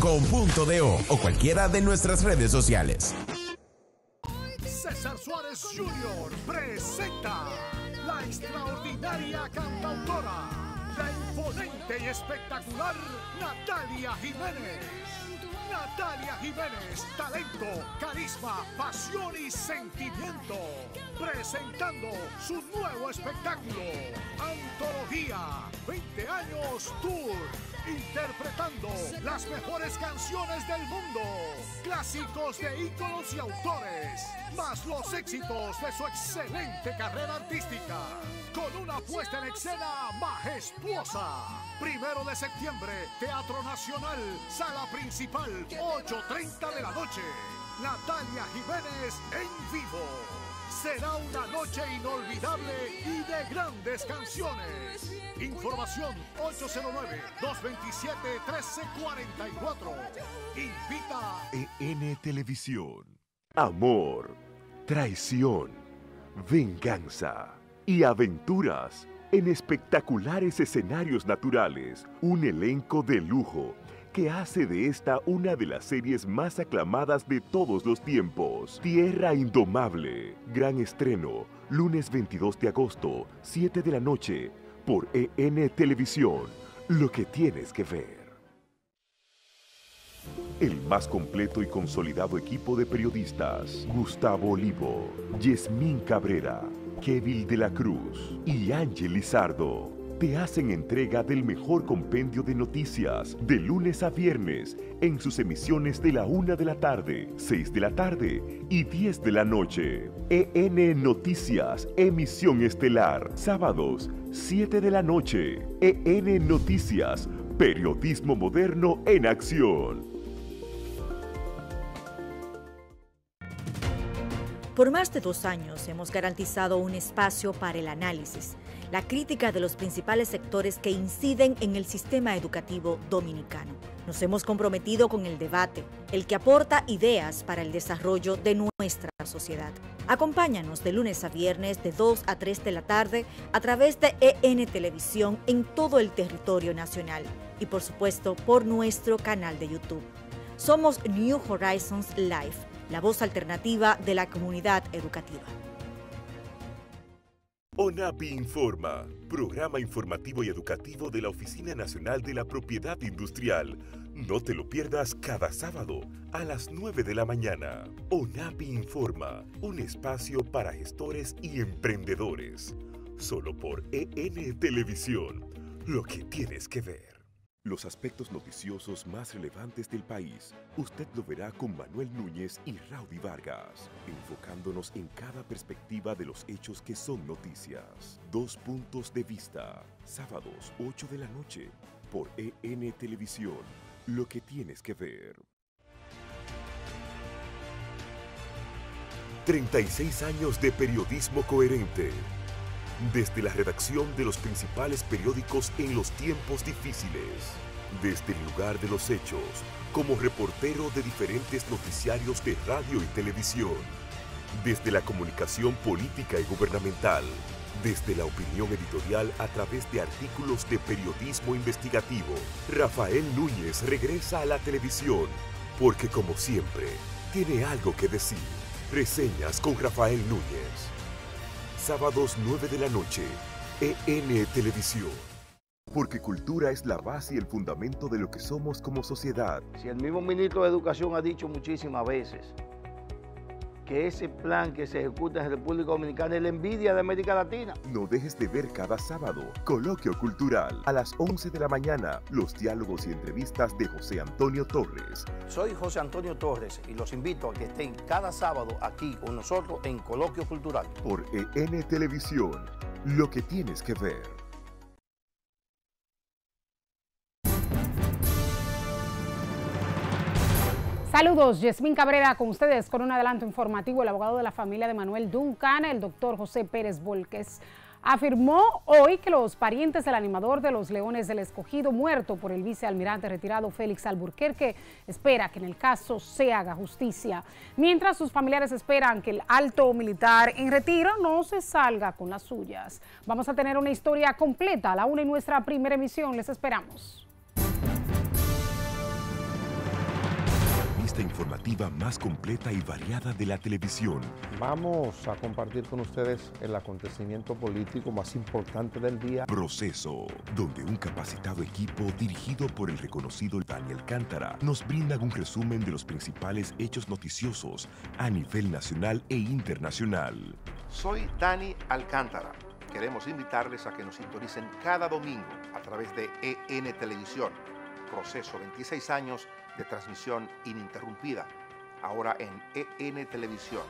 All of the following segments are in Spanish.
con punto de o, o cualquiera de nuestras redes sociales. César Suárez Jr. presenta la extraordinaria cantautora, la imponente y espectacular Natalia Jiménez. Natalia Jiménez, talento, carisma, pasión y sentimiento, presentando su nuevo espectáculo, Antología, 20 años Tour interpretando las mejores canciones del mundo, clásicos de íconos y autores, más los éxitos de su excelente carrera artística, con una puesta en escena majestuosa. Primero de septiembre, Teatro Nacional, Sala Principal, 8.30 de la noche. Natalia Jiménez en vivo. Será una noche inolvidable y de grandes canciones. Información 809-227-1344. Invita EN Televisión. Amor, traición, venganza y aventuras en espectaculares escenarios naturales. Un elenco de lujo que hace de esta una de las series más aclamadas de todos los tiempos. Tierra Indomable, gran estreno, lunes 22 de agosto, 7 de la noche, por EN Televisión, lo que tienes que ver. El más completo y consolidado equipo de periodistas, Gustavo Olivo, Yasmín Cabrera, Kevin de la Cruz y Ángel Lizardo te hacen entrega del mejor compendio de noticias de lunes a viernes en sus emisiones de la 1 de la tarde, 6 de la tarde y 10 de la noche. EN Noticias, emisión estelar, sábados, 7 de la noche. EN Noticias, periodismo moderno en acción. Por más de dos años hemos garantizado un espacio para el análisis la crítica de los principales sectores que inciden en el sistema educativo dominicano. Nos hemos comprometido con el debate, el que aporta ideas para el desarrollo de nuestra sociedad. Acompáñanos de lunes a viernes de 2 a 3 de la tarde a través de EN Televisión en todo el territorio nacional y por supuesto por nuestro canal de YouTube. Somos New Horizons Live, la voz alternativa de la comunidad educativa. ONAPI Informa, programa informativo y educativo de la Oficina Nacional de la Propiedad Industrial. No te lo pierdas cada sábado a las 9 de la mañana. ONAPI Informa, un espacio para gestores y emprendedores. Solo por EN Televisión, lo que tienes que ver. Los aspectos noticiosos más relevantes del país, usted lo verá con Manuel Núñez y Raudy Vargas, enfocándonos en cada perspectiva de los hechos que son noticias. Dos puntos de vista, sábados 8 de la noche, por EN Televisión, lo que tienes que ver. 36 años de periodismo coherente desde la redacción de los principales periódicos en los tiempos difíciles, desde el lugar de los hechos, como reportero de diferentes noticiarios de radio y televisión, desde la comunicación política y gubernamental, desde la opinión editorial a través de artículos de periodismo investigativo, Rafael Núñez regresa a la televisión porque como siempre, tiene algo que decir. Reseñas con Rafael Núñez sábados 9 de la noche, EN Televisión. Porque cultura es la base y el fundamento de lo que somos como sociedad. Si el mismo ministro de Educación ha dicho muchísimas veces que ese plan que se ejecuta en República Dominicana es la envidia de América Latina. No dejes de ver cada sábado Coloquio Cultural a las 11 de la mañana los diálogos y entrevistas de José Antonio Torres. Soy José Antonio Torres y los invito a que estén cada sábado aquí con nosotros en Coloquio Cultural. Por EN Televisión, lo que tienes que ver. Saludos, Yasmín Cabrera con ustedes con un adelanto informativo. El abogado de la familia de Manuel Duncan, el doctor José Pérez Volquez, afirmó hoy que los parientes del animador de los Leones del Escogido, muerto por el vicealmirante retirado Félix Alburquerque, espera que en el caso se haga justicia. Mientras sus familiares esperan que el alto militar en retiro no se salga con las suyas. Vamos a tener una historia completa a la una en nuestra primera emisión. Les esperamos. informativa más completa y variada de la televisión. Vamos a compartir con ustedes el acontecimiento político más importante del día. Proceso, donde un capacitado equipo dirigido por el reconocido Daniel Alcántara nos brinda un resumen de los principales hechos noticiosos a nivel nacional e internacional. Soy Dani Alcántara. Queremos invitarles a que nos sintonicen cada domingo a través de EN Televisión. Proceso 26 años de transmisión ininterrumpida, ahora en EN Televisión.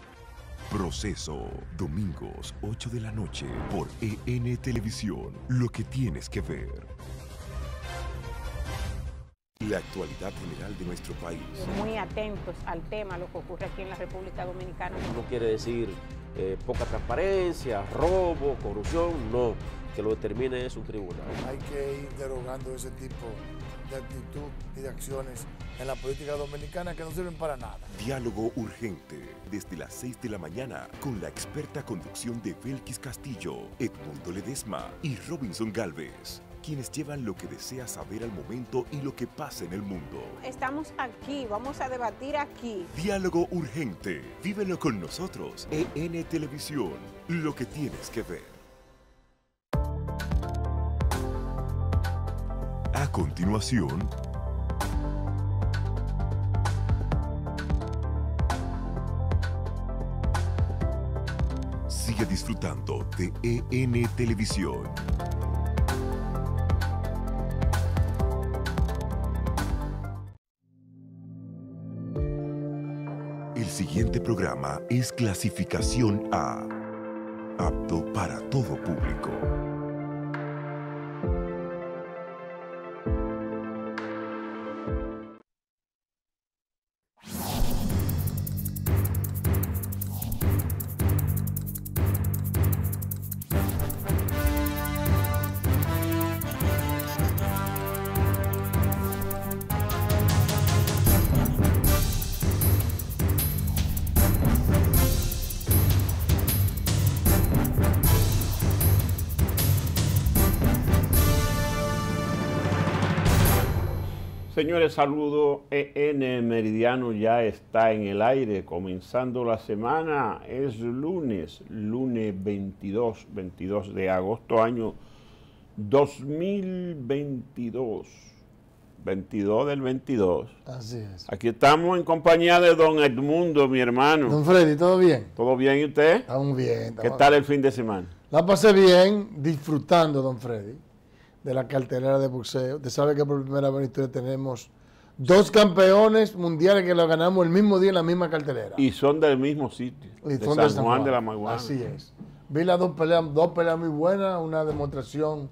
Proceso, domingos 8 de la noche por EN Televisión, lo que tienes que ver. La actualidad general de nuestro país. Muy atentos al tema, lo que ocurre aquí en la República Dominicana. No quiere decir eh, poca transparencia, robo, corrupción, no. Que lo determine es un tribunal. Hay que ir derogando ese tipo de actitud y de acciones en la política dominicana que no sirven para nada. Diálogo urgente, desde las 6 de la mañana, con la experta conducción de Felquis Castillo, Edmundo Ledesma y Robinson Galvez quienes llevan lo que desea saber al momento y lo que pasa en el mundo. Estamos aquí, vamos a debatir aquí. Diálogo urgente, vívelo con nosotros, EN Televisión, lo que tienes que ver. A continuación, disfrutando de EN Televisión. El siguiente programa es clasificación A, apto para todo público. saludo EN Meridiano ya está en el aire, comenzando la semana, es lunes, lunes 22, 22 de agosto, año 2022, 22 del 22. Así es. Aquí estamos en compañía de don Edmundo, mi hermano. Don Freddy, ¿todo bien? ¿Todo bien y usted? Estamos bien. ¿Qué tal el fin de semana? La pasé bien, disfrutando, don Freddy de la cartelera de boxeo. Usted sabe que por primera vez tenemos Dos campeones mundiales que lo ganamos el mismo día en la misma cartelera. Y son del mismo sitio. de San Juan, de la Maguana. Así es. Vi las dos peleas, dos peleas muy buenas, una demostración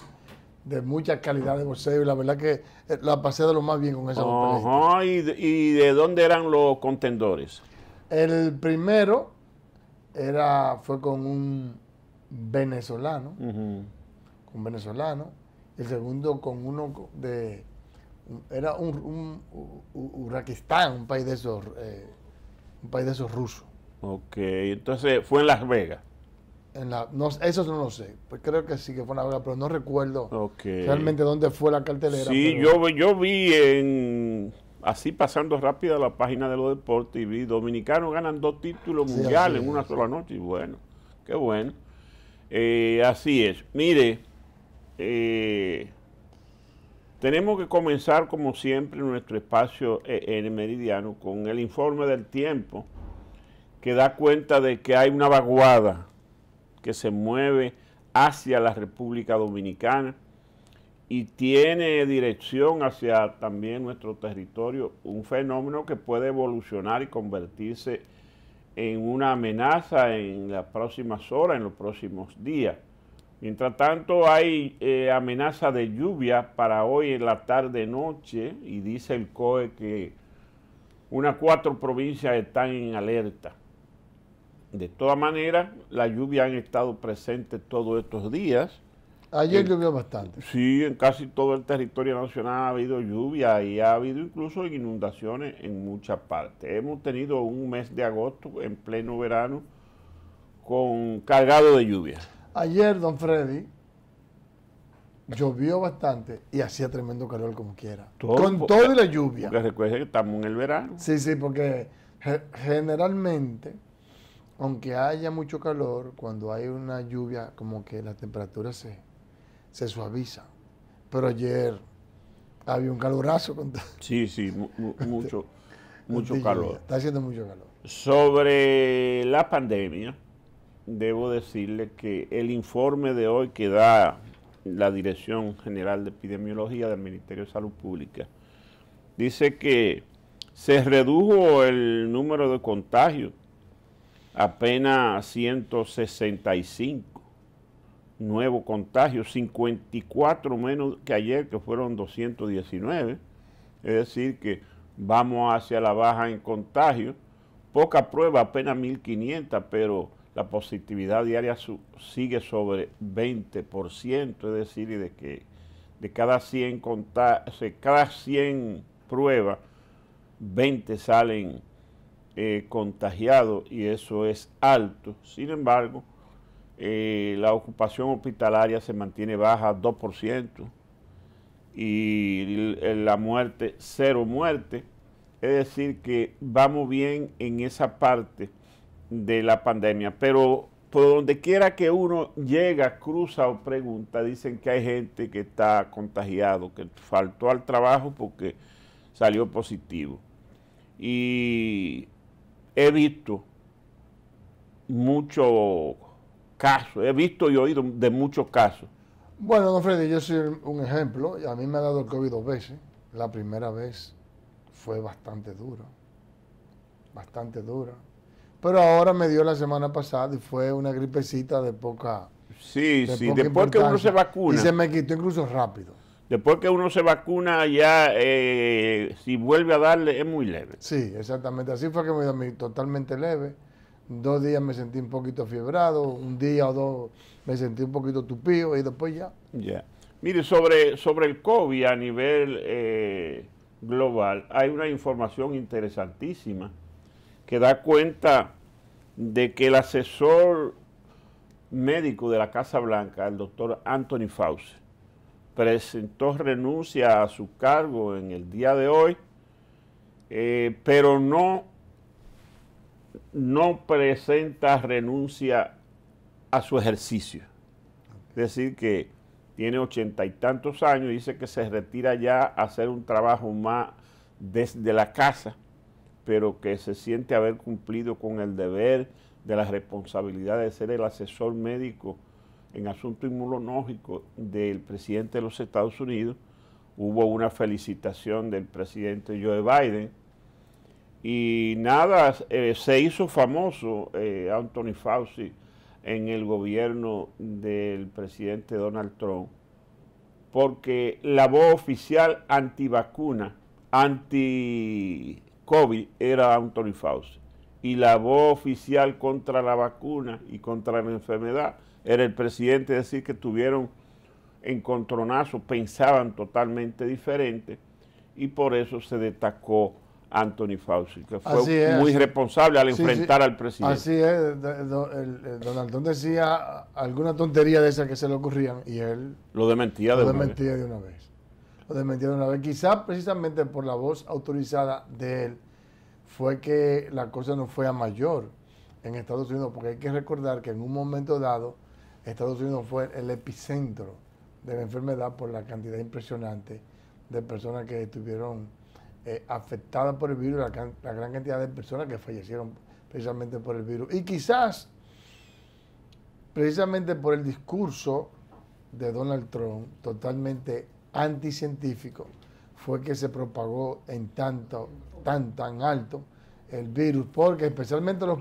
de mucha calidad de boxeo y la verdad que eh, la pasé de lo más bien con esas dos peleas. ¿Y, de dónde eran los contendores? El primero era, fue con un venezolano, con venezolano. El segundo con uno de era un, un, un país de esos, eh, un país de esos rusos. Ok, entonces fue en Las Vegas. En la, no, eso no lo sé. Pues creo que sí que fue en Las Vegas, pero no recuerdo realmente dónde fue la cartelera. Sí, yo, yo vi en así pasando rápida la página de los deportes y vi dominicanos ganan dos títulos mundiales en una sola noche. Y bueno, qué bueno. Eh, así es. Mire, eh, tenemos que comenzar, como siempre, nuestro espacio e-, en meridiano con el informe del tiempo que da cuenta de que hay una vaguada que se mueve hacia la República Dominicana y tiene dirección hacia también nuestro territorio, un fenómeno que puede evolucionar y convertirse en una amenaza en las próximas horas, en los próximos días. Mientras tanto hay eh, amenaza de lluvia para hoy en la tarde-noche y dice el COE que unas cuatro provincias están en alerta. De todas maneras, la lluvia han estado presente todos estos días. Ayer llovió bastante. Sí, en casi todo el territorio nacional ha habido lluvia y ha habido incluso inundaciones en muchas partes. Hemos tenido un mes de agosto en pleno verano con cargado de lluvia. Ayer, don Freddy, llovió bastante y hacía tremendo calor como quiera. con toda la lluvia. Porque recuerde que estamos en el verano. Sí, sí, porque generalmente, aunque haya mucho calor, cuando hay una lluvia, como que la temperatura se, se suaviza. Pero ayer había un calorazo. Con sí, sí, este, mucho, mucho calor. Está haciendo mucho calor. Sobre la pandemia, debo decirle que el informe de hoy que da la Dirección General de Epidemiología del Ministerio de Salud Pública dice que se redujo el número de contagios apenas 165 nuevos contagios, 54 menos que ayer que fueron 219, es decir que vamos hacia la baja en contagios, poca prueba, apenas 1500, pero la positividad diaria sigue sobre 20%, es decir, de que de cada 100, 100 pruebas, 20 salen eh, contagiados y eso es alto. Sin embargo, eh, la ocupación hospitalaria se mantiene baja 2% y la muerte, cero muerte. Es decir, que vamos bien en esa parte de la pandemia, pero por donde quiera que uno llega, cruza o pregunta, dicen que hay gente que está contagiado, que faltó al trabajo porque salió positivo. Y he visto muchos casos, he visto y oído de muchos casos. Bueno, don Freddy, yo soy un ejemplo. A mí me ha dado el COVID dos veces. La primera vez fue bastante dura, bastante dura. Pero ahora me dio la semana pasada y fue una gripecita de poca. Sí, sí, después que uno se vacuna. Y se me quitó incluso rápido. Después que uno se vacuna, ya eh, si vuelve a darle, es muy leve. Sí, exactamente. Así fue que me dio totalmente leve. Dos días me sentí un poquito fiebrado, un día o dos me sentí un poquito tupido y después ya. Ya. Mire, sobre, sobre el COVID a nivel eh, global, hay una información interesantísima que da cuenta de que el asesor médico de la Casa Blanca, el doctor Anthony Fauci, presentó renuncia a su cargo en el día de hoy, eh, pero no, no presenta renuncia a su ejercicio. Es decir, que tiene ochenta y tantos años, dice que se retira ya a hacer un trabajo más desde la casa pero que se siente haber cumplido con el deber de la responsabilidad de ser el asesor médico en asunto inmunológico del presidente de los Estados Unidos. Hubo una felicitación del presidente Joe Biden. Y nada, eh, se hizo famoso eh, Anthony Fauci en el gobierno del presidente Donald Trump, porque la voz oficial antivacuna, anti COVID era Anthony Fauci. Y la voz oficial contra la vacuna y contra la enfermedad era el presidente decir que tuvieron encontronazos, pensaban totalmente diferente y por eso se destacó Anthony Fauci, que fue muy responsable al enfrentar al presidente. Así es, Trump decía alguna tontería de esas que se le ocurrían y él lo dementía, de una vez lo desmentieron una vez. Quizás precisamente por la voz autorizada de él fue que la cosa no fue a mayor en Estados Unidos, porque hay que recordar que en un momento dado Estados Unidos fue el epicentro de la enfermedad por la cantidad impresionante de personas que estuvieron eh, afectadas por el virus, la gran cantidad de personas que fallecieron precisamente por el virus. Y quizás precisamente por el discurso de Donald Trump, totalmente anticientífico fue que se propagó en tanto, tan, tan alto el virus, porque especialmente los,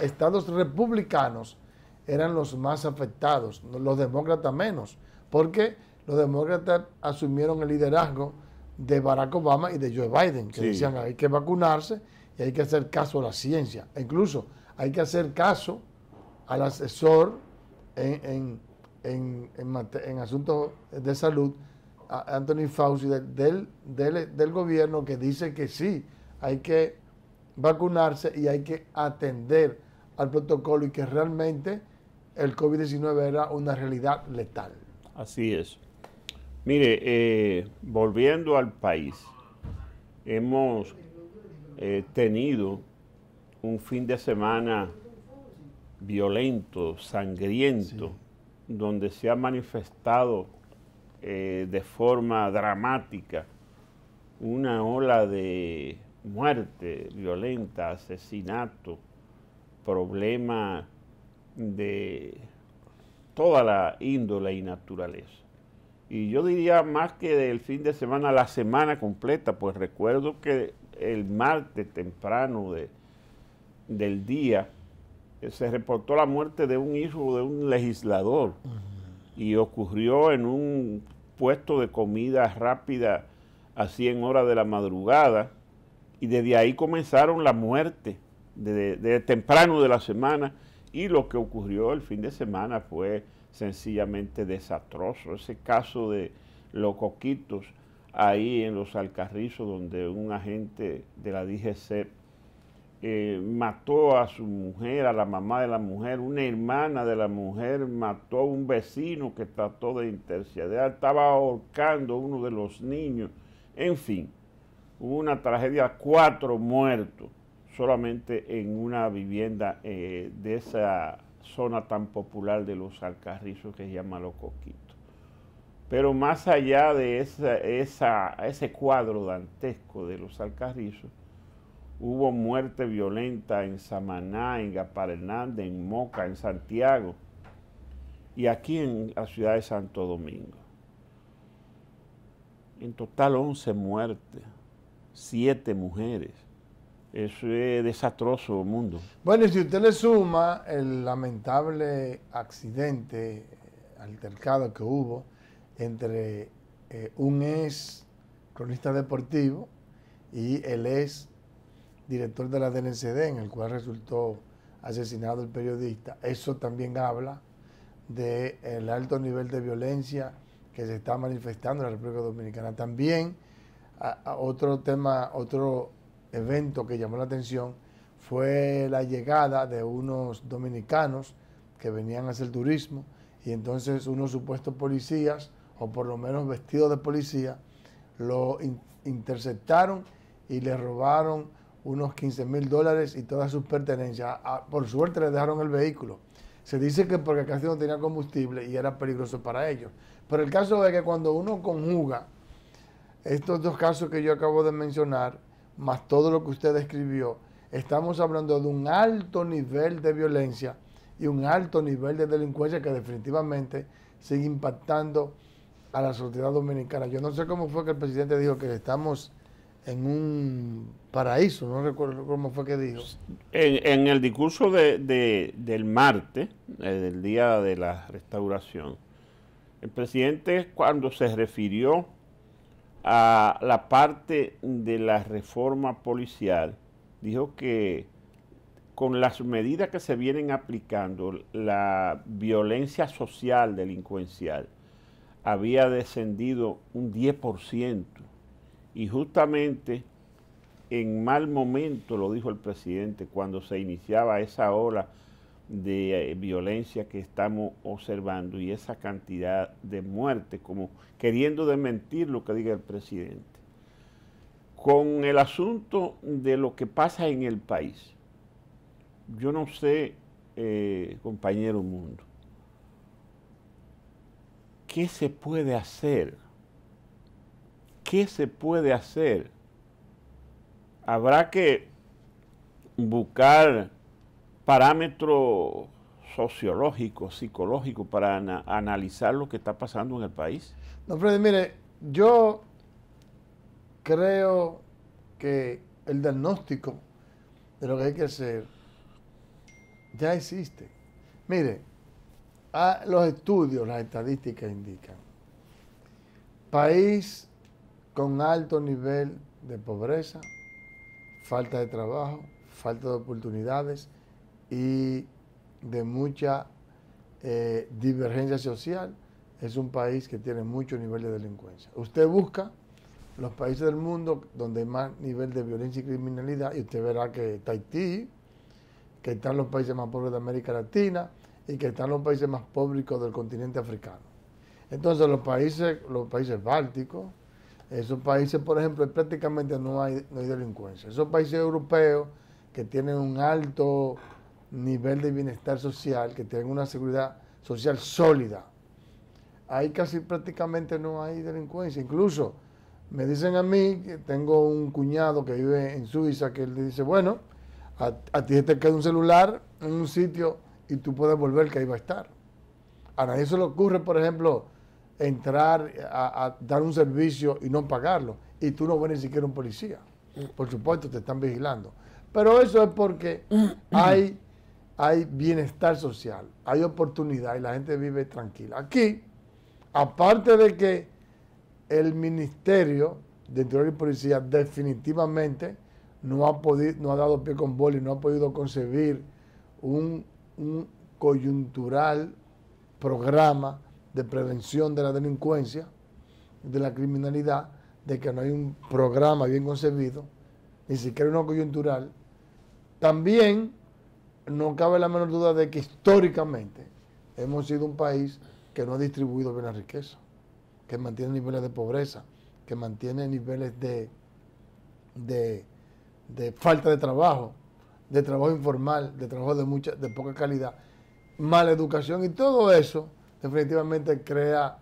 estados republicanos eran los más afectados, los demócratas menos, porque los demócratas asumieron el liderazgo de Barack Obama y de Joe Biden, que decían hay que vacunarse y hay que hacer caso a la ciencia. E incluso hay que hacer caso al asesor en, en, en asuntos de salud Anthony Fauci del, del, gobierno que dice que sí, hay que vacunarse y hay que atender al protocolo y que realmente el COVID-19 era una realidad letal. Así es. Mire, eh, volviendo al país, hemos eh, tenido un fin de semana violento, sangriento, donde se ha manifestado eh, de forma dramática una ola de muerte violenta, asesinato, problema de toda la índole y naturaleza. Y yo diría más que del fin de semana, la semana completa, pues recuerdo que el martes temprano de, del día eh, se reportó la muerte de un hijo de un legislador y ocurrió en un puesto de comida rápida así en horas de la madrugada y desde ahí comenzaron la muerte desde de, temprano de la semana y lo que ocurrió el fin de semana fue sencillamente desastroso. Ese caso de los coquitos ahí en los alcarrizos donde un agente de la DGC eh, mató a su mujer, a la mamá de la mujer, una hermana de la mujer mató a un vecino que trató de interceder, estaba ahorcando a uno de los niños, en fin, hubo una tragedia, cuatro muertos solamente en una vivienda eh, de esa zona tan popular de los alcarrizos que se llama Los Coquitos. Pero más allá de ese cuadro dantesco de los alcarrizos, Hubo muerte violenta en Samaná, en Gapar Hernández, en Moca, en Santiago y aquí en la ciudad de Santo Domingo. En total 11 muertes, 7 mujeres. Eso es desastroso mundo. Bueno, si usted le suma el lamentable accidente, altercado que hubo entre eh, un ex cronista deportivo y el ex director de la DNCD, en el cual resultó asesinado el periodista. Eso también habla del alto nivel de violencia que se está manifestando en la República Dominicana. También otro tema, otro evento que llamó la atención fue la llegada de unos dominicanos que venían a hacer turismo y entonces unos supuestos policías, o por lo menos vestidos de policía, lo interceptaron y le robaron unos 15 mil dólares y todas sus pertenencias. Ah, por suerte le dejaron el vehículo. Se dice que porque casi no tenía combustible y era peligroso para ellos. Pero el caso es que cuando uno conjuga estos dos casos que yo acabo de mencionar, más todo lo que usted escribió, estamos hablando de un alto nivel de violencia y un alto nivel de delincuencia que definitivamente sigue impactando a la sociedad dominicana. Yo no sé cómo fue que el presidente dijo que estamos en un paraíso, no recuerdo cómo fue que dijo. En, el discurso de, del martes, eh, del día de la restauración, el presidente cuando se refirió a la parte de la reforma policial, dijo que con las medidas que se vienen aplicando, la violencia social delincuencial había descendido un 10% y justamente en mal momento, lo dijo el presidente, cuando se iniciaba esa ola de eh, violencia que estamos observando y esa cantidad de muertes, como queriendo desmentir lo que diga el presidente. Con el asunto de lo que pasa en el país, yo no sé, eh, compañero mundo, ¿qué se puede hacer ¿Qué se puede hacer? Habrá que buscar parámetros sociológicos, psicológicos, para analizar lo que está pasando en el país. No, Freddy, mire, yo creo que el diagnóstico de lo que hay que hacer ya existe. Mire, a ah, los estudios, las estadísticas indican, país con alto nivel de pobreza, falta de trabajo, falta de oportunidades y de mucha eh, divergencia social. Es un país que tiene mucho nivel de delincuencia. Usted busca los países del mundo donde hay más nivel de violencia y criminalidad y usted verá que Haití, que están los países más pobres de América Latina y que están los países más pobres del continente africano. Entonces los países, los países bálticos, esos países, por ejemplo, prácticamente no hay, no hay delincuencia. Esos países europeos que tienen un alto nivel de bienestar social, que tienen una seguridad social sólida, ahí casi prácticamente no hay delincuencia. Incluso me dicen a mí, que tengo un cuñado que vive en Suiza, que él dice, bueno, a, a ti te queda un celular en un sitio y tú puedes volver que ahí va a estar. A nadie se le ocurre, por ejemplo, entrar a, dar un servicio y no pagarlo. Y tú no ves ni siquiera un policía. Por supuesto, te están vigilando. Pero eso es porque hay, hay bienestar social, hay oportunidad y la gente vive tranquila. Aquí, aparte de que el Ministerio de Interior y Policía definitivamente no ha, podido, no ha dado pie con boli, no ha podido concebir un, un coyuntural programa de prevención de la delincuencia, de la criminalidad, de que no hay un programa bien concebido, ni siquiera uno coyuntural. También no cabe la menor duda de que históricamente hemos sido un país que no ha distribuido bien la riqueza, que mantiene niveles de pobreza, que mantiene niveles de, de, de falta de trabajo, de trabajo informal, de trabajo de, mucha, de poca calidad, mala educación y todo eso definitivamente crea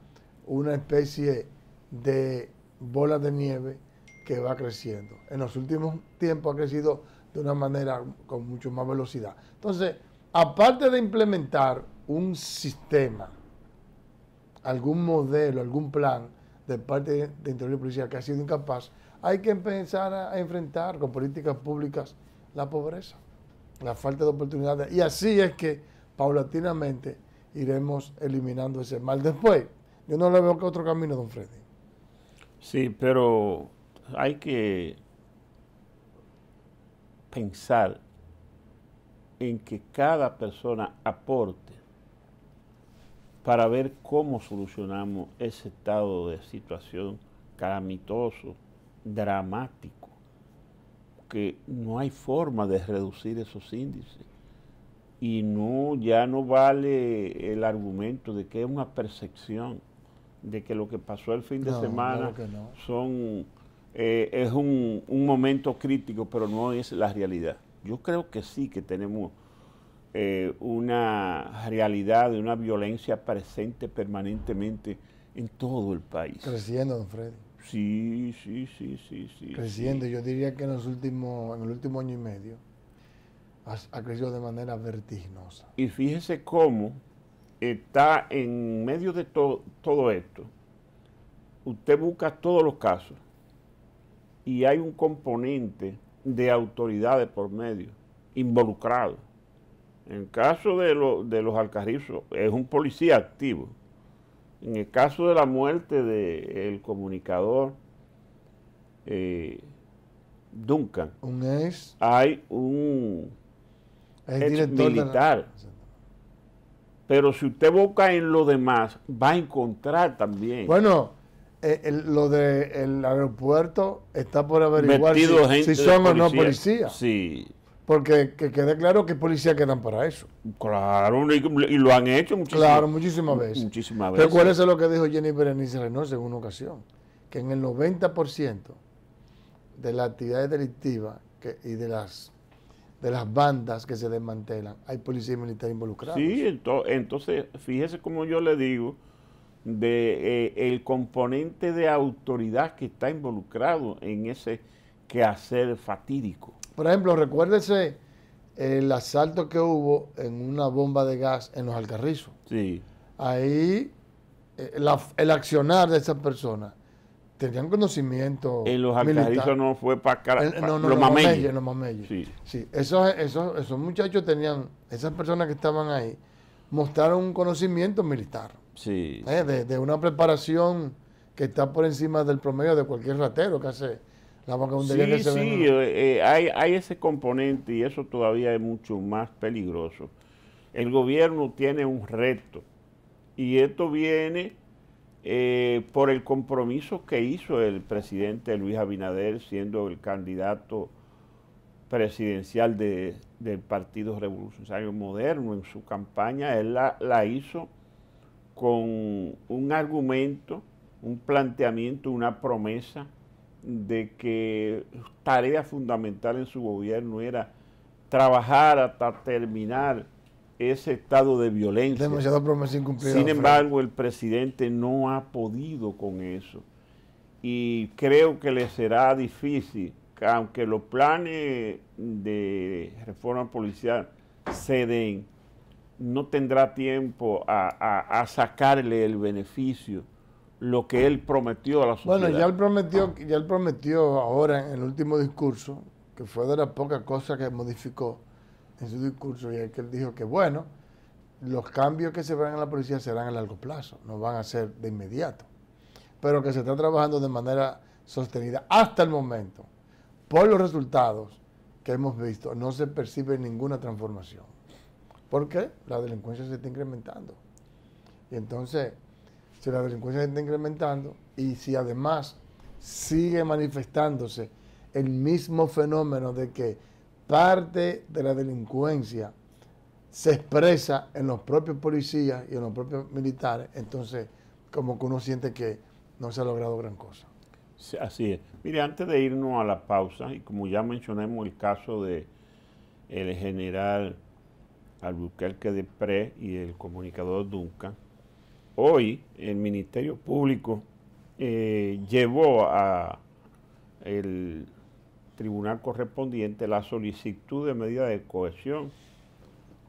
una especie de bola de nieve que va creciendo. En los últimos tiempos ha crecido de una manera con mucho más velocidad. Entonces, aparte de implementar un sistema, algún modelo, algún plan de parte de Interior policía que ha sido incapaz, hay que empezar a enfrentar con políticas públicas la pobreza, la falta de oportunidades. Y así es que paulatinamente iremos eliminando ese mal después. Yo no le veo que otro camino, don Freddy. Sí, pero hay que pensar en que cada persona aporte para ver cómo solucionamos ese estado de situación calamitoso, dramático, que no hay forma de reducir esos índices y no, ya no vale el argumento de que es una percepción, de que lo que pasó el fin de semana son, eh, es un, momento crítico, pero no es la realidad. Yo creo que sí que tenemos eh, una realidad de una violencia presente permanentemente en todo el país. Creciendo, don Freddy. Sí, sí, sí, sí, sí. Creciendo, yo diría que en, los últimos, en el último año y medio ha, crecido de manera vertiginosa. Y fíjese cómo está en medio de todo esto. Usted busca todos los casos y hay un componente de autoridades por medio involucrado. En el caso de, los alcarrizos es un policía activo. En el caso de la muerte del comunicador eh, Duncan, hay un es militar. Pero si usted busca en lo demás, va a encontrar también. Bueno, eh, lo del aeropuerto está por averiguar si, son o no policías. Sí. Porque que quede claro que policías quedan para eso. Claro, y, lo han hecho muchísimas, claro, muchísimas veces. Muchísimas veces. Recuérdese lo que dijo Jenny Berenice Reynoso en una ocasión, que en el 90% de las actividades delictivas y de las de las bandas que se desmantelan. Hay policía y militar involucrados. Sí, entonces fíjese como yo le digo de eh, el componente de autoridad que está involucrado en ese quehacer fatídico. Por ejemplo, recuérdese el asalto que hubo en una bomba de gas en los Alcarrizos. Sí. Ahí eh, el accionar de esa persona tenían conocimiento. En los alcaldizos no fue para no, no, los Sí. Esos, muchachos tenían, esas personas que estaban ahí, mostraron un conocimiento militar. Sí. Eh, de, una preparación que está por encima del promedio de cualquier ratero que hace la vaca sí, que se Sí, sí, eh, eh, hay, hay ese componente y eso todavía es mucho más peligroso. El gobierno tiene un reto y esto viene eh, por el compromiso que hizo el presidente Luis Abinader siendo el candidato presidencial del Partido Revolucionario Moderno en su campaña, él la, la hizo con un argumento, un planteamiento, una promesa de que tarea fundamental en su gobierno era trabajar hasta terminar ese estado de violencia. Sin embargo, el presidente no ha podido con eso. Y creo que le será difícil, aunque los planes de reforma policial se den, no tendrá tiempo a, a sacarle el beneficio lo que él prometió a la sociedad. Bueno, ya él prometió, ya él prometió ahora en el último discurso, que fue de las pocas cosas que modificó, en su discurso y es que él dijo que, bueno, los cambios que se verán en la policía serán a largo plazo, no van a ser de inmediato, pero que se está trabajando de manera sostenida hasta el momento. Por los resultados que hemos visto, no se percibe ninguna transformación. ¿Por qué? La delincuencia se está incrementando. Y entonces, si la delincuencia se está incrementando y si además sigue manifestándose el mismo fenómeno de que parte de la delincuencia se expresa en los propios policías y en los propios militares, entonces como que uno siente que no se ha logrado gran cosa. así es. Mire, antes de irnos a la pausa, y como ya mencionamos el caso de el general Albuquerque de Pre y el comunicador Duncan, hoy el Ministerio Público eh, llevó a el tribunal correspondiente la solicitud de medida de cohesión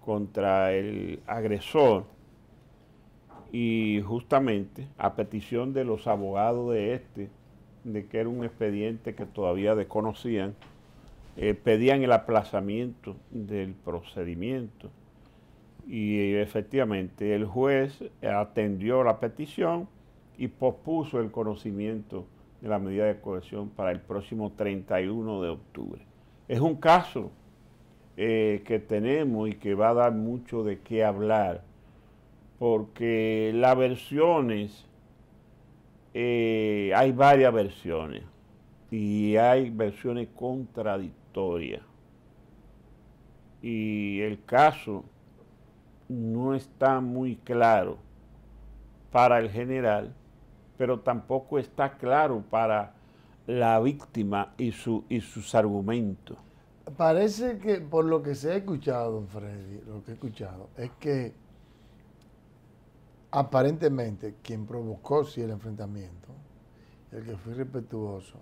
contra el agresor y justamente a petición de los abogados de este, de que era un expediente que todavía desconocían, eh, pedían el aplazamiento del procedimiento. Y eh, efectivamente el juez atendió la petición y pospuso el conocimiento de la medida de cohesión para el próximo 31 de octubre. Es un caso eh, que tenemos y que va a dar mucho de qué hablar, porque las versiones, eh, hay varias versiones y hay versiones contradictorias. Y el caso no está muy claro para el general pero tampoco está claro para la víctima y, su, y sus argumentos. Parece que por lo que se ha escuchado, don Freddy, lo que he escuchado, es que aparentemente quien provocó el enfrentamiento, el que fue respetuoso,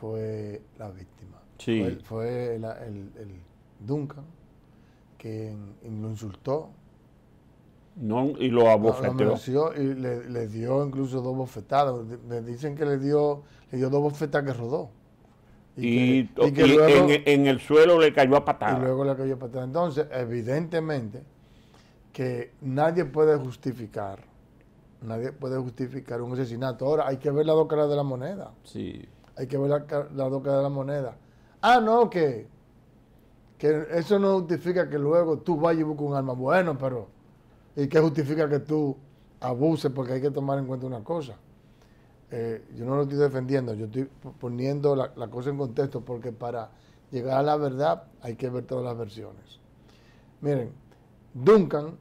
fue la víctima. Sí. Fue, el, el Duncan quien lo insultó, y lo abofeteó. y le, dio incluso dos bofetadas. Me dicen que le dio, le dio dos bofetadas que rodó. Y, que, en, el suelo le cayó a patada. Y luego le cayó a patada. Entonces, evidentemente que nadie puede justificar, nadie puede justificar un asesinato. Ahora, hay que ver la dos caras de la moneda. Sí. Hay que ver las la dos caras de la moneda. Ah, no, que, que eso no justifica que luego tú vayas y busques un arma. Bueno, pero y qué justifica que tú abuses, porque hay que tomar en cuenta una cosa. Eh, yo no lo estoy defendiendo, yo estoy poniendo la, cosa en contexto, porque para llegar a la verdad hay que ver todas las versiones. Miren, Duncan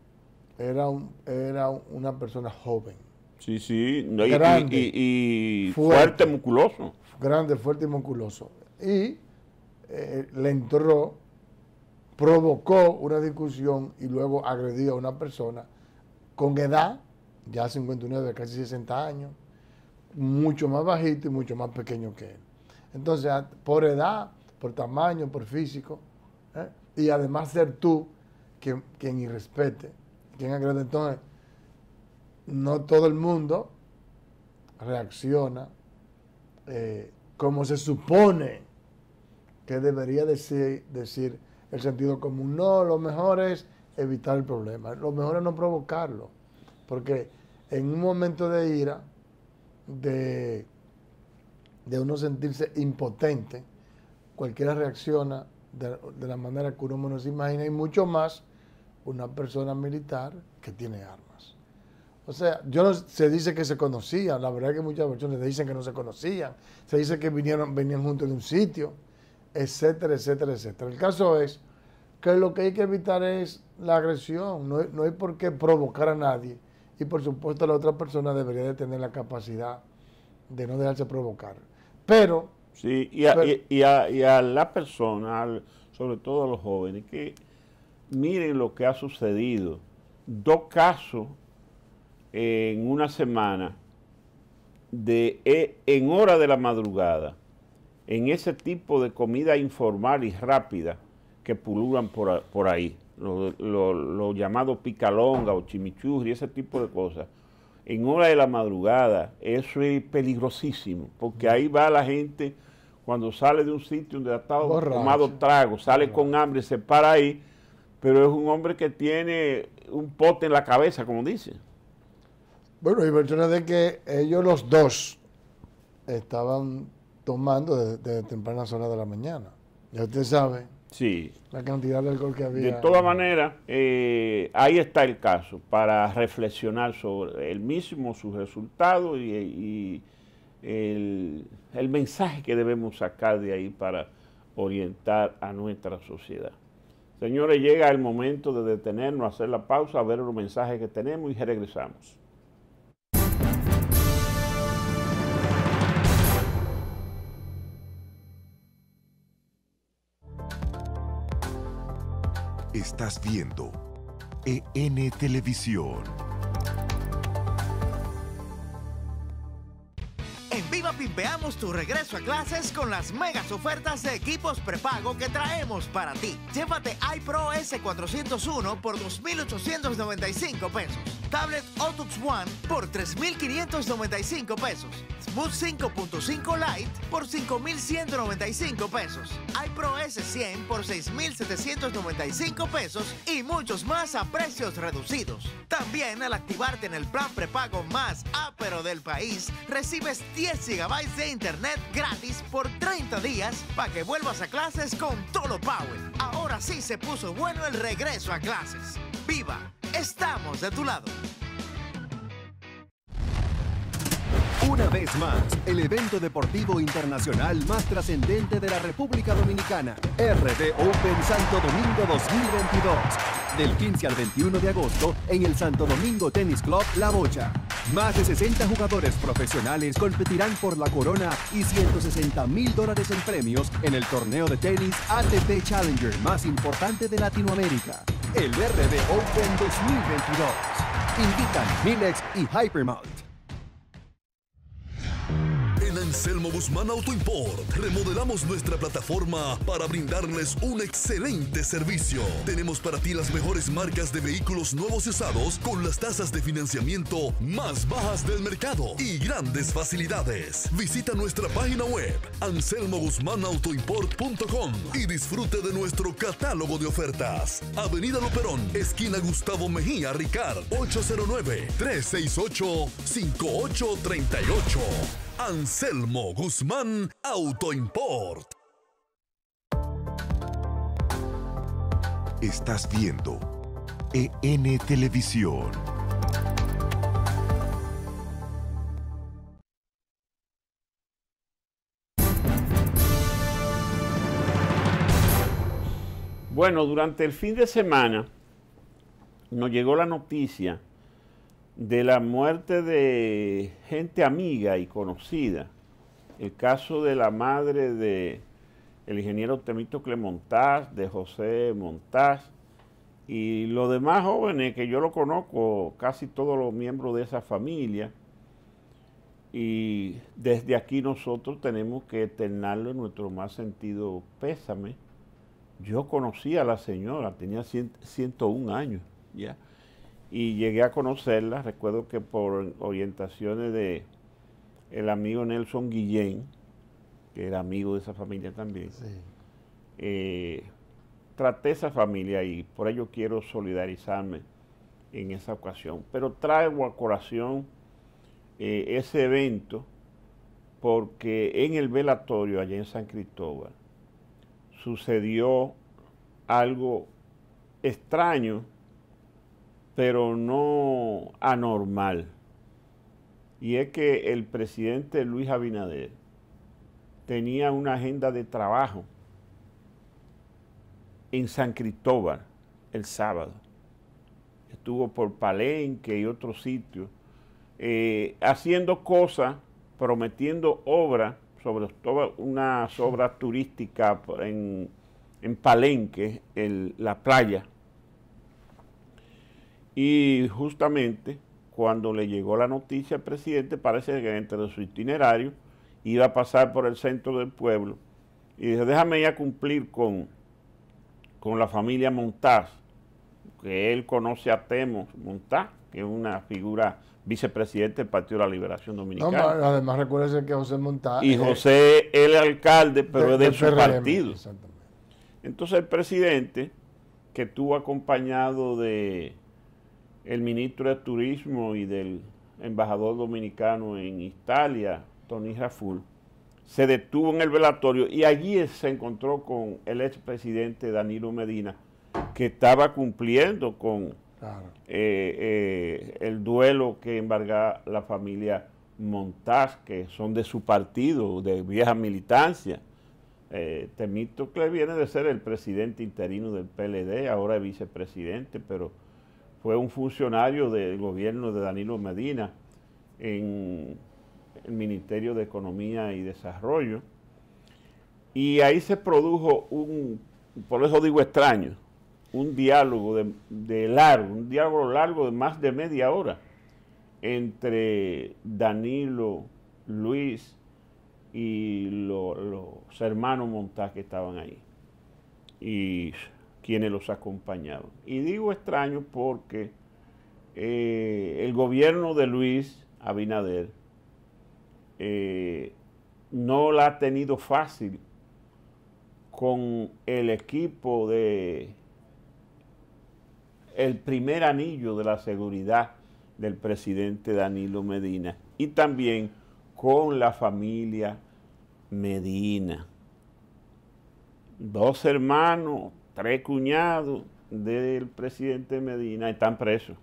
era, era una persona joven. Sí, sí, grande, y, fuerte, musculoso. Grande, fuerte y musculoso. Y eh, le entró provocó una discusión y luego agredió a una persona con edad, ya 59, casi 60 años, mucho más bajito y mucho más pequeño que él. Entonces, por edad, por tamaño, por físico, ¿eh? y además ser tú quien, quien irrespete, quien agrede. Entonces, no todo el mundo reacciona eh, como se supone que debería decir el sentido común no, lo mejor es evitar el problema, lo mejor es no provocarlo, porque en un momento de ira, de, de uno sentirse impotente, cualquiera reacciona de, la manera que uno se imagina y mucho más una persona militar que tiene armas. O sea, yo no, se dice que se conocían, la verdad es que muchas personas dicen que no se conocían, se dice que vinieron, venían juntos de un sitio, etcétera, etcétera, etcétera. El caso es que lo que hay que evitar es la agresión, no, hay por qué provocar a nadie y por supuesto la otra persona debería de tener la capacidad de no dejarse provocar. Pero... Sí, y a, la persona, sobre todo a los jóvenes, que miren lo que ha sucedido. Dos casos en una semana, de, eh, en hora de la madrugada, en ese tipo de comida informal y rápida que pululan por, ahí, lo, llamado picalonga o chimichurri, ese tipo de cosas, en hora de la madrugada, eso es peligrosísimo, porque ahí va la gente cuando sale de un sitio donde ha estado tomado trago, sale con hambre, se para ahí, pero es un hombre que tiene un pote en la cabeza, como dice. Bueno, y menciona de que ellos los dos estaban tomando desde, tempranas horas de la mañana. Ya usted sabe sí. la cantidad de alcohol que había. De todas maneras, eh, ahí está el caso para reflexionar sobre el mismo, sus resultados y, el, el mensaje que debemos sacar de ahí para orientar a nuestra sociedad. Señores, llega el momento de detenernos, hacer la pausa, ver los mensajes que tenemos y regresamos. Estás viendo EN Televisión. En Viva pimpeamos tu regreso a clases con las megas ofertas de equipos prepago que traemos para ti. Llévate iPro S401 por 2.895 pesos tablet Otux One por 3.595 pesos. Smooth 5.5 Lite por 5.195 pesos. iPro S100 por 6.795 pesos y muchos más a precios reducidos. También al activarte en el plan prepago más ápero del país, recibes 10 GB de internet gratis por 30 días para que vuelvas a clases con Tolo Power. Ahora sí se puso bueno el regreso a clases. ¡Viva! Estamos de tu lado. Una vez más, el evento deportivo internacional más trascendente de la República Dominicana, RD Open Santo Domingo 2022. Del 15 al 21 de agosto en el Santo Domingo Tennis Club La Bocha. Más de 60 jugadores profesionales competirán por la corona y 160 mil dólares en premios en el torneo de tenis ATP Challenger más importante de Latinoamérica, el RD Open 2022. Invitan Milex y Hypermount. Anselmo Guzmán Autoimport. Remodelamos nuestra plataforma para brindarles un excelente servicio. Tenemos para ti las mejores marcas de vehículos nuevos y usados con las tasas de financiamiento más bajas del mercado y grandes facilidades. Visita nuestra página web anselmoguzmanautoimport.com y disfrute de nuestro catálogo de ofertas. Avenida Luperón, esquina Gustavo Mejía Ricard, 809 368 5838. Anselmo Guzmán Autoimport. Estás viendo EN Televisión. Bueno, durante el fin de semana nos llegó la noticia de la muerte de gente amiga y conocida. El caso de la madre de el ingeniero Temito Clemontaz, de José Montaz, y los demás jóvenes que yo lo conozco, casi todos los miembros de esa familia, y desde aquí nosotros tenemos que eternarlo en nuestro más sentido pésame. Yo conocí a la señora, tenía 101 años, ¿ya? y llegué a conocerla. Recuerdo que por orientaciones de el amigo Nelson Guillén, que era amigo de esa familia también, eh, traté esa familia y por ello quiero solidarizarme en esa ocasión. Pero traigo a corazón eh, ese evento porque en el velatorio allá en San Cristóbal sucedió algo extraño pero no anormal. Y es que el presidente Luis Abinader tenía una agenda de trabajo en San Cristóbal el sábado. Estuvo por Palenque y otros sitios, eh, haciendo cosas, prometiendo obras, sobre todo unas obras turísticas en, en Palenque, en la playa y justamente cuando le llegó la noticia al presidente, parece que dentro de su itinerario iba a pasar por el centro del pueblo y dice, déjame ya cumplir con, con la familia Montaz, que él conoce a Temo Montaz, que es una figura vicepresidente del Partido de la Liberación Dominicana. además recuerden que José Montaz... Y José es el alcalde, pero de, es de su partido. Entonces el presidente, que estuvo acompañado de el ministro de Turismo y del embajador dominicano en Italia, Tony Raful, se detuvo en el velatorio y allí se encontró con el expresidente Danilo Medina, que estaba cumpliendo con eh, eh, el duelo que embarga la familia Montaz, que son de su partido, de vieja militancia. Eh, temito que viene de ser el presidente interino del PLD, ahora es vicepresidente, pero fue un funcionario del gobierno de Danilo Medina en el Ministerio de Economía y Desarrollo. Y ahí se produjo un, por eso digo extraño, un diálogo de, largo, un diálogo largo de más de media hora entre Danilo, Luis y los hermanos Montá que estaban ahí. Y quienes los acompañaban. Y digo extraño porque eh, el gobierno de Luis Abinader eh, no la ha tenido fácil con el equipo de el primer anillo de la seguridad del presidente Danilo Medina y también con la familia Medina. Dos hermanos tres cuñados del presidente Medina están presos.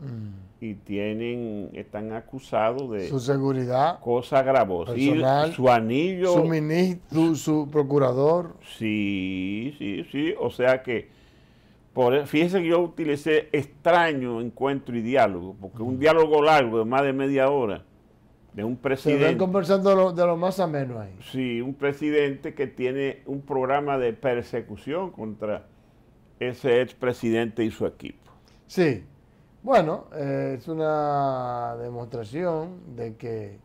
Mm. Y tienen, están acusados de su seguridad, cosa gravosa. su anillo, su ministro, su procurador. Sí, sí, sí. O sea que, por, e, fíjense que yo utilicé extraño encuentro y diálogo, porque un mm. diálogo largo de más de media hora de un presidente. Se conversando de lo, más ameno ahí. Sí, un presidente que tiene un programa de persecución contra ese expresidente y su equipo. Sí, bueno, eh, es una demostración de que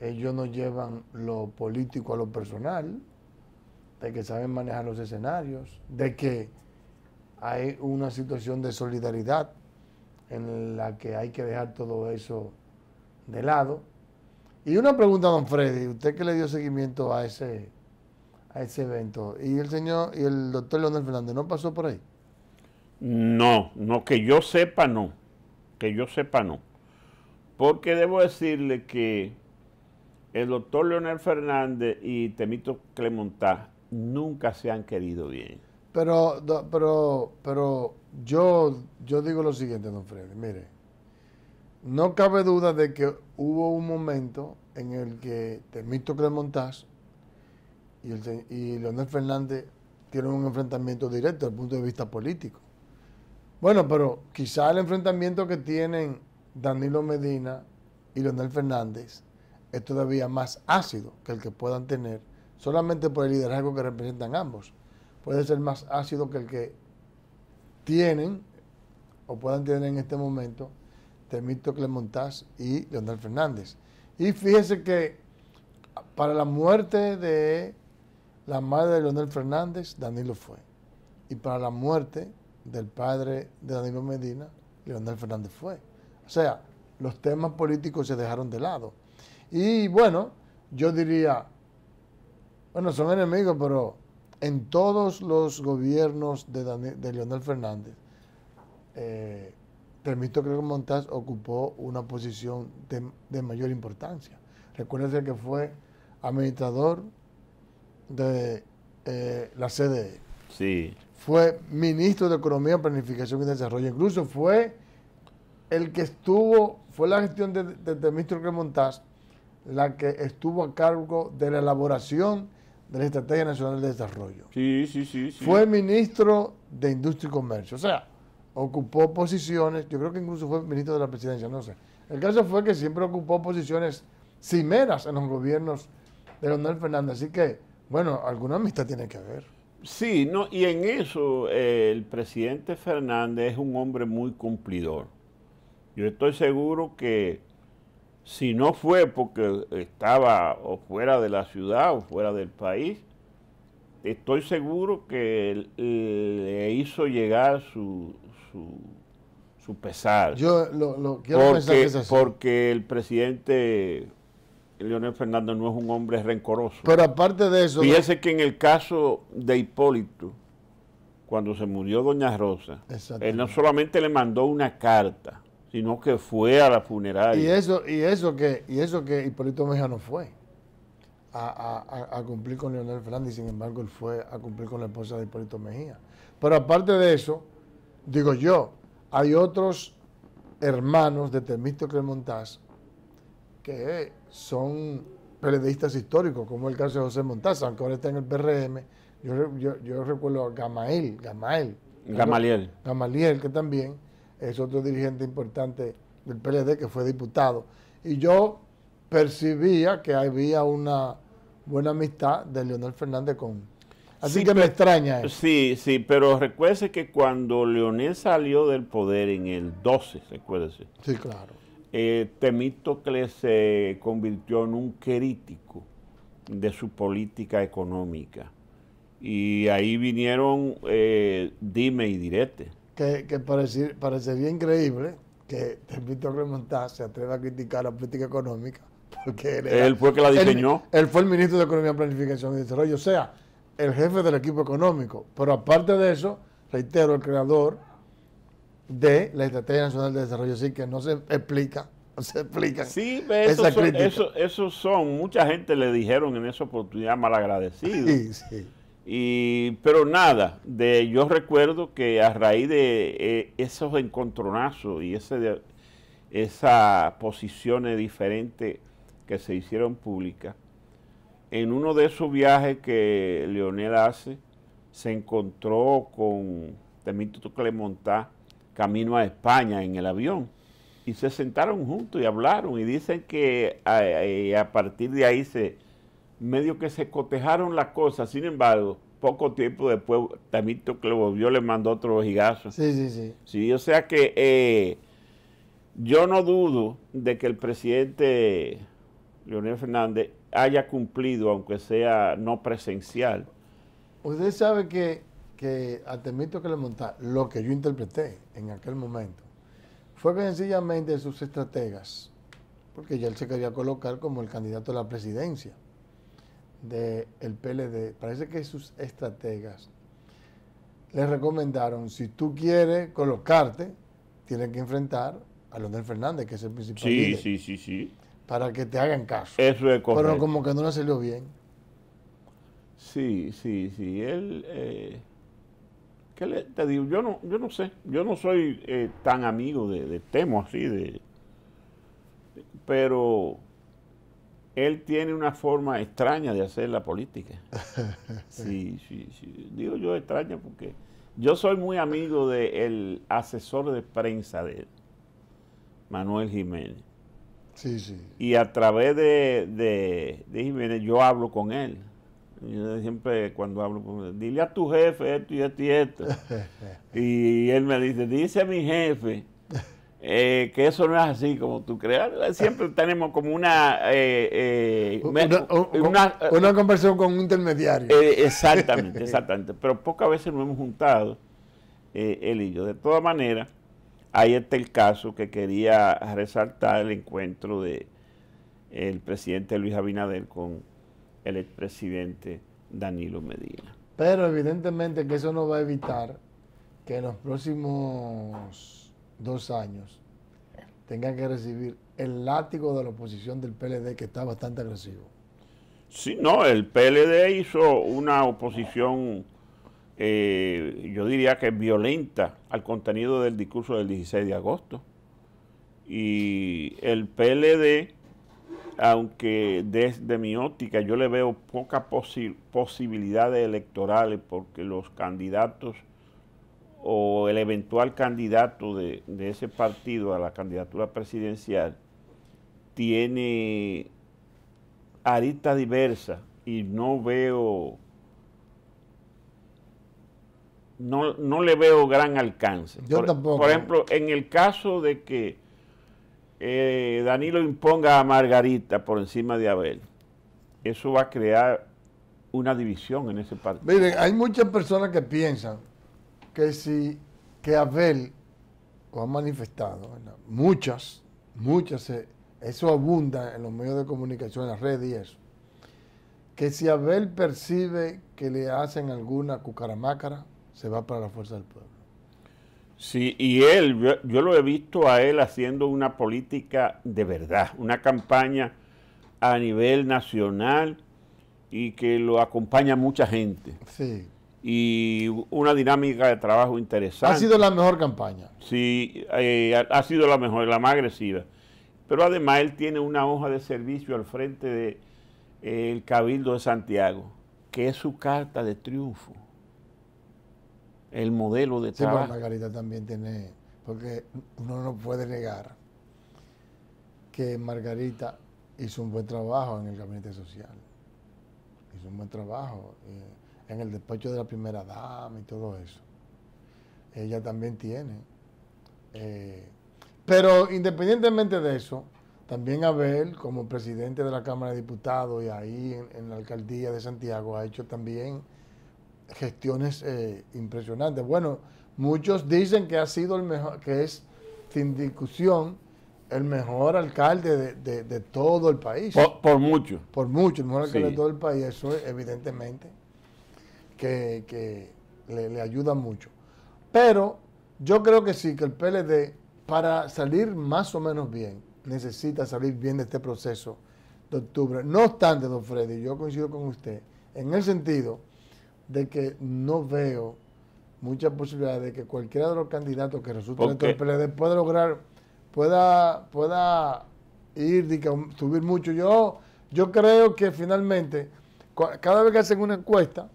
ellos no llevan lo político a lo personal, de que saben manejar los escenarios, de que hay una situación de solidaridad en la que hay que dejar todo eso de lado. Y una pregunta, don Freddy, usted que le dio seguimiento a ese, a ese evento, ¿y el señor y el doctor Leonel Fernández no pasó por ahí? No, no, que yo sepa no, que yo sepa no. Porque debo decirle que el doctor Leonel Fernández y Temito Clemontá nunca se han querido bien. Pero, pero, pero yo, yo digo lo siguiente, don Freddy, mire, no cabe duda de que hubo un momento en el que Temito Cremontaz y, y Leonel Fernández tienen un enfrentamiento directo desde el punto de vista político. Bueno, pero quizá el enfrentamiento que tienen Danilo Medina y Leonel Fernández es todavía más ácido que el que puedan tener solamente por el liderazgo que representan ambos. Puede ser más ácido que el que tienen o puedan tener en este momento mito Clemontaz y Leonel Fernández. Y fíjese que para la muerte de la madre de Leonel Fernández, Danilo fue. Y para la muerte del padre de Danilo Medina, Leonel Fernández fue. O sea, los temas políticos se dejaron de lado. Y bueno, yo diría, bueno, son enemigos, pero en todos los gobiernos de, Leonel Fernández, eh, que Montaz ocupó una posición de, mayor importancia. Recuérdese que fue administrador de eh, la CDE. Sí. Fue ministro de Economía, Planificación y Desarrollo. Incluso fue el que estuvo, fue la gestión de, ministro de la que estuvo a cargo de la elaboración de la Estrategia Nacional de Desarrollo. sí, sí. sí. Fue ministro de Industria y Comercio. O sea, ocupó posiciones, yo creo que incluso fue ministro de la presidencia, no sé. El caso fue que siempre ocupó posiciones cimeras en los gobiernos de Leonel Fernández, así que, bueno, alguna amistad tiene que haber. Sí, no, y en eso eh, el presidente Fernández es un hombre muy cumplidor. Yo estoy seguro que si no fue porque estaba fuera de la ciudad o fuera del país, estoy seguro que le hizo llegar su, su, pesar. Yo lo, quiero porque, pensar que es así. Porque el presidente Leonel Fernández no es un hombre rencoroso. Pero aparte de eso... Fíjese que en el caso de Hipólito, cuando se murió Doña Rosa, él no solamente le mandó una carta, sino que fue a la funeraria. Y eso, y eso que, y eso que Hipólito Mejía no fue a, cumplir con Leonel Fernández, sin embargo él fue a cumplir con la esposa de Hipólito Mejía. Pero aparte de eso, Digo yo, hay otros hermanos de Temisto montás que son periodistas históricos, como el caso de José Montaz, aunque ahora está en el PRM. Yo, yo recuerdo a Gamael, Gamael. Gamaliel. Gamaliel, que también es otro dirigente importante del PLD que fue diputado. Y yo percibía que había una buena amistad de Leonel Fernández con, Así que me extraña. Eso. Sí, sí, pero recuérdese que cuando Leonel salió del poder en el 12, recuérdese. Sí, claro. Eh, se convirtió en un crítico de su política económica. Y ahí vinieron eh, dime y direte. Que, que parecería increíble que Temito Montaz se atreva a criticar la política económica. Porque él, era, él fue que la diseñó. él, fue el ministro de Economía, Planificación y Desarrollo. O sea, el jefe del equipo económico. Pero aparte de eso, reitero, el creador de la Estrategia Nacional de Desarrollo, así que no se explica, no se explica. Sí, esos son, eso, eso son, mucha gente le dijeron en esa oportunidad mal Sí, sí. Y, pero nada, de, yo recuerdo que a raíz de eh, esos encontronazos y ese, esas posiciones diferentes que se hicieron públicas, en uno de esos viajes que Leonel hace, se encontró con Temito Clemontá camino a España en el avión. Y se sentaron juntos y hablaron y dicen que a, eh, partir de ahí se medio que se cotejaron las cosas. Sin embargo, poco tiempo después, Temito volvió le mandó otro ojigazo. Sí, sí, sí. o sea que eh, yo no dudo de que el presidente Leonel Fernández haya cumplido, aunque sea no presencial. Usted sabe que, que a Temito que le monta, lo que yo interpreté en aquel momento, fue que sencillamente sus estrategas, porque ya él se quería colocar como el candidato a la presidencia del PLD, parece que sus estrategas le recomendaron, si tú quieres colocarte, tienes que enfrentar a Leonel Fernández, que es el principal. Sí, sí, sí, sí para que te hagan caso. Eso es correcto. Pero como que no le salió bien. Sí, sí, sí. Él, eh, ¿qué le, te digo? Yo no, yo no sé. Yo no soy eh, tan amigo de, Temo así, de, pero él tiene una forma extraña de hacer la política. sí, sí, sí. Digo yo extraña porque yo soy muy amigo del asesor de prensa de él, Manuel Jiménez y a través de, de, yo hablo con él. Yo siempre cuando hablo, pues, dile a tu jefe esto y esto y esto. y él me dice, dice a mi jefe eh, que eso no es así como tú creas. Siempre tenemos como una... Eh, eh, una, una, conversación con un intermediario. exactamente, exactamente. Pero pocas veces nos hemos juntado él y yo. De todas maneras... Ahí está el caso que quería resaltar, el encuentro de el presidente Luis Abinader con el expresidente Danilo Medina. Pero evidentemente que eso no va a evitar que en los próximos dos años tengan que recibir el látigo de la oposición del PLD que está bastante agresivo. Sí, no, el PLD hizo una oposición eh, yo diría que es violenta al contenido del discurso del 16 de agosto. Y el PLD, aunque desde mi óptica yo le veo pocas posibilidades electorales porque los candidatos o el eventual candidato de ese partido a la candidatura presidencial tiene aristas diversas y no veo no, le veo gran alcance. por, ejemplo, en el caso de que eh, Danilo imponga a Margarita por encima de Abel, eso va a crear una división en ese partido. Miren, hay muchas personas que piensan que si Abel lo ha manifestado, muchas, muchas, eso abunda en los medios de comunicación, en las redes y eso, que si Abel percibe que le hacen alguna cucaramácara, se va para la fuerza del pueblo. Sí, y él, yo, lo he visto a él haciendo una política de verdad, una campaña a nivel nacional y que lo acompaña mucha gente. Sí. Y una dinámica de trabajo interesante. Ha sido la mejor campaña. Sí, eh, ha sido la mejor, la más agresiva. Pero además él tiene una hoja de servicio al frente del eh, Cabildo de Santiago, que es su carta de triunfo el modelo de trabajo. Margarita también tiene, porque uno no puede negar que Margarita hizo un buen trabajo en el gabinete social, hizo un buen trabajo eh, en el despacho de la primera dama y todo eso. Ella también tiene. Eh, pero independientemente de eso, también Abel, como presidente de la Cámara de Diputados y ahí en, la alcaldía de Santiago, ha hecho también gestiones eh, impresionantes. Bueno, muchos dicen que ha sido el mejor, que es sin discusión el mejor alcalde de, todo el país. Por, mucho. Por mucho, el mejor alcalde de todo el país. Eso evidentemente que, le, le, ayuda mucho. Pero yo creo que sí, que el PLD para salir más o menos bien, necesita salir bien de este proceso de octubre. No obstante, don Freddy, yo coincido con usted, en el sentido de que no veo muchas posibilidades de que cualquiera de los candidatos que resulten dentro del PLD pueda lograr, pueda, pueda ir y um, subir mucho. Yo, yo creo que finalmente, cada vez que hacen una encuesta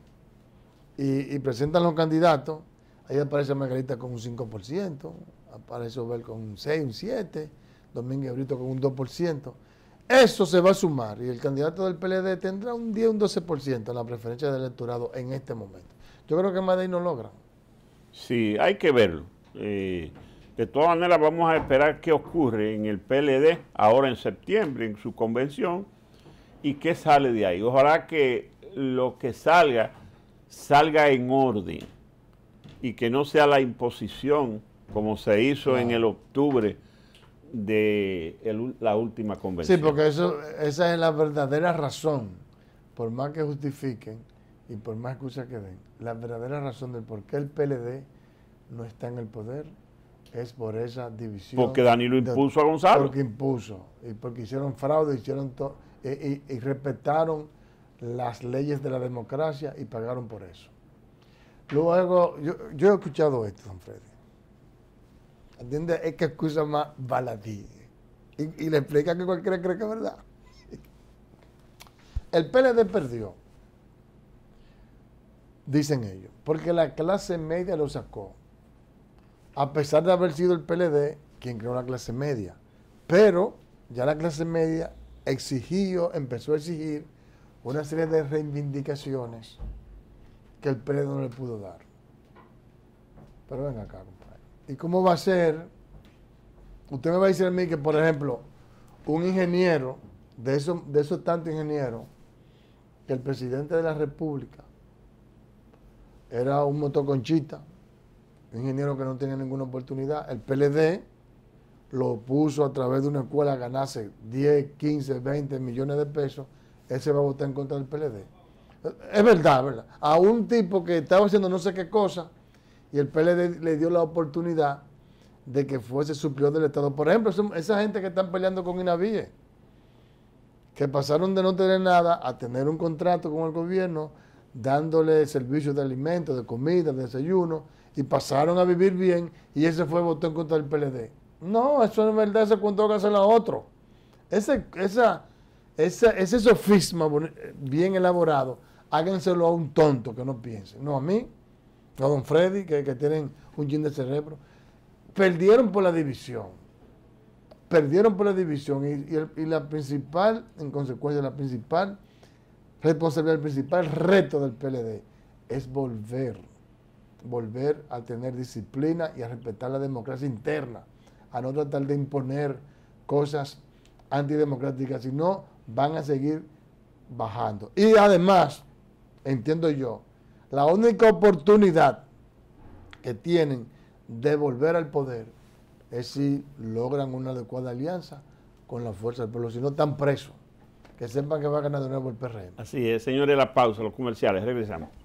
y, presentan los candidatos, ahí aparece Margarita con un 5%, aparece Obel con un 6, un 7, Domínguez Brito con un 2%. Eso se va a sumar y el candidato del PLD tendrá un 10, un 12% en la preferencia del electorado en este momento. Yo creo que Madrid no logra. Sí, hay que verlo. Eh, de todas maneras, vamos a esperar qué ocurre en el PLD ahora en septiembre, en su convención, y qué sale de ahí. Ojalá que lo que salga salga en orden y que no sea la imposición como se hizo en el octubre de la última convención. Sí, porque eso, esa es la verdadera razón, por más que justifiquen y por más excusas que den, la verdadera razón de por qué el PLD no está en el poder es por esa división. Porque Danilo impuso a Gonzalo. Porque impuso, y porque hicieron fraude, hicieron y, respetaron las leyes de la democracia y pagaron por eso. Luego, yo, yo he escuchado esto, don Freddy. ¿Entiendes? Es que excusa más baladí. Y, le explica que cualquiera cree que es verdad. El PLD perdió, dicen ellos, porque la clase media lo sacó. A pesar de haber sido el PLD quien creó la clase media. Pero ya la clase media exigió, empezó a exigir una serie de reivindicaciones que el PLD no le pudo dar. Pero venga, acá, ¿Y cómo va a ser? Usted me va a decir a mí que, por ejemplo, un ingeniero, de esos de tantos ingenieros, que el presidente de la República era un motoconchita, un ingeniero que no tenía ninguna oportunidad. El PLD lo puso a través de una escuela a ganarse 10, 15, 20 millones de pesos. ese va a votar en contra del PLD. Es verdad, ¿verdad? A un tipo que estaba haciendo no sé qué cosa, y el PLD le dio la oportunidad de que fuese suplió del Estado. Por ejemplo, esa gente que están peleando con Inaville, que pasaron de no tener nada a tener un contrato con el gobierno, dándole servicios de alimentos, de comida, de desayuno, y pasaron a vivir bien, y ese fue voto en contra del PLD. No, eso no es verdad, ese cuento que hacen a otro. Ese, esa, ese sofisma bien elaborado, háganselo a un tonto que no piense. No, a mí a Don Freddy, que, tienen un gin de cerebro. Perdieron por la división. Perdieron por la división. Y, y, la principal, en consecuencia, la principal responsabilidad, el principal reto del PLD es volver, volver a tener disciplina y a respetar la democracia interna, a no tratar de imponer cosas antidemocráticas, sino van a seguir bajando. Y además, entiendo yo, la única oportunidad que tienen de volver al poder es si logran una adecuada alianza con la fuerza del pueblo, si no están presos. Que sepan que va a ganar de nuevo el PRM. Así es, señores, la pausa, los comerciales, regresamos.